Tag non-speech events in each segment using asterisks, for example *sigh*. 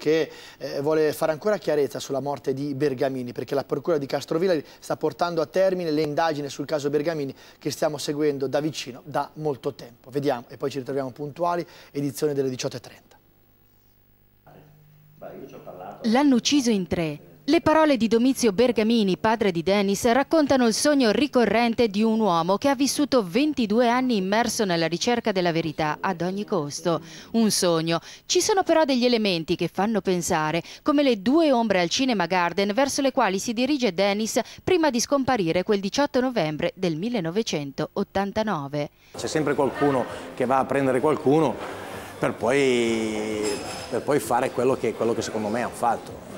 che eh, vuole fare ancora chiarezza sulla morte di Bergamini, perché la Procura di Castrovilla sta portando a termine le indagini sul caso Bergamini che stiamo seguendo da vicino da molto tempo. Vediamo e poi ci ritroviamo puntuali, edizione delle 18.30. L'hanno ucciso in tre. Le parole di Domizio Bergamini, padre di Dennis, raccontano il sogno ricorrente di un uomo che ha vissuto 22 anni immerso nella ricerca della verità ad ogni costo. Un sogno. Ci sono però degli elementi che fanno pensare, come le due ombre al Cinema Garden verso le quali si dirige Dennis prima di scomparire quel 18 novembre del 1989. C'è sempre qualcuno che va a prendere qualcuno per poi, per poi fare quello che, quello che secondo me hanno fatto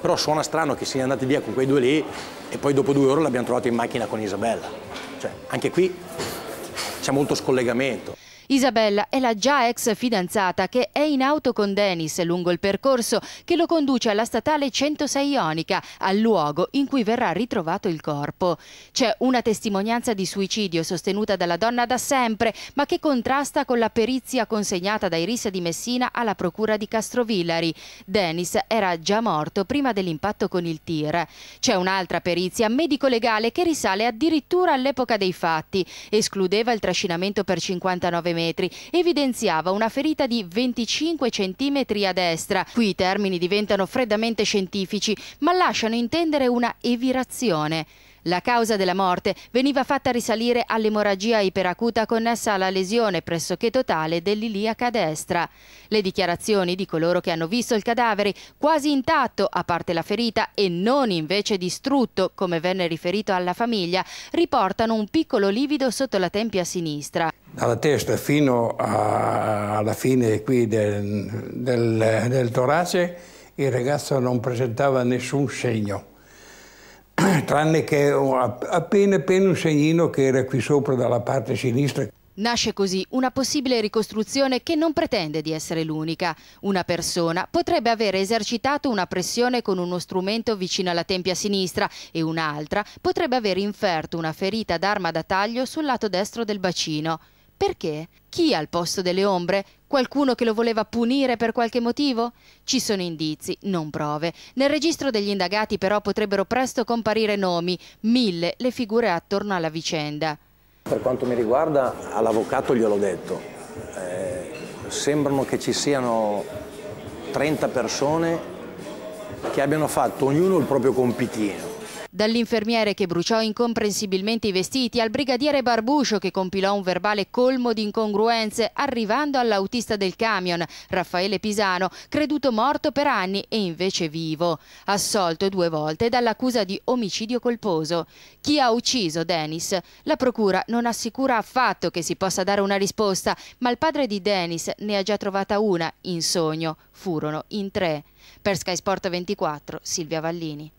però suona strano che siano andati via con quei due lì e poi dopo due ore l'abbiamo trovato in macchina con Isabella. Cioè, anche qui c'è molto scollegamento. Isabella è la già ex fidanzata che è in auto con Dennis lungo il percorso che lo conduce alla statale 106 Ionica, al luogo in cui verrà ritrovato il corpo. C'è una testimonianza di suicidio sostenuta dalla donna da sempre, ma che contrasta con la perizia consegnata da RIS di Messina alla procura di Castrovillari. Dennis era già morto prima dell'impatto con il tir. C'è un'altra perizia medico-legale che risale addirittura all'epoca dei fatti. Escludeva il trascinamento per 59 minuti metri, evidenziava una ferita di 25 cm a destra. Qui i termini diventano freddamente scientifici, ma lasciano intendere una evirazione. La causa della morte veniva fatta risalire all'emorragia iperacuta connessa alla lesione pressoché totale dell'iliaca destra. Le dichiarazioni di coloro che hanno visto il cadavere quasi intatto, a parte la ferita, e non invece distrutto, come venne riferito alla famiglia, riportano un piccolo livido sotto la tempia sinistra. Dalla testa fino a, alla fine qui del, del, del torace il ragazzo non presentava nessun segno *clears throat* tranne che oh, appena appena un segnino che era qui sopra dalla parte sinistra. Nasce così una possibile ricostruzione che non pretende di essere l'unica. Una persona potrebbe aver esercitato una pressione con uno strumento vicino alla tempia sinistra e un'altra potrebbe aver inferto una ferita d'arma da taglio sul lato destro del bacino. Perché? Chi al posto delle ombre? Qualcuno che lo voleva punire per qualche motivo? Ci sono indizi, non prove. Nel registro degli indagati però potrebbero presto comparire nomi, mille le figure attorno alla vicenda. Per quanto mi riguarda, all'avvocato gliel'ho detto. Eh, sembrano che ci siano 30 persone che abbiano fatto ognuno il proprio compitino Dall'infermiere che bruciò incomprensibilmente i vestiti al brigadiere Barbuscio che compilò un verbale colmo di incongruenze arrivando all'autista del camion, Raffaele Pisano, creduto morto per anni e invece vivo, assolto due volte dall'accusa di omicidio colposo. Chi ha ucciso Dennis? La procura non assicura affatto che si possa dare una risposta, ma il padre di Dennis ne ha già trovata una in sogno, furono in tre. Per Sky Sport 24 Silvia Vallini.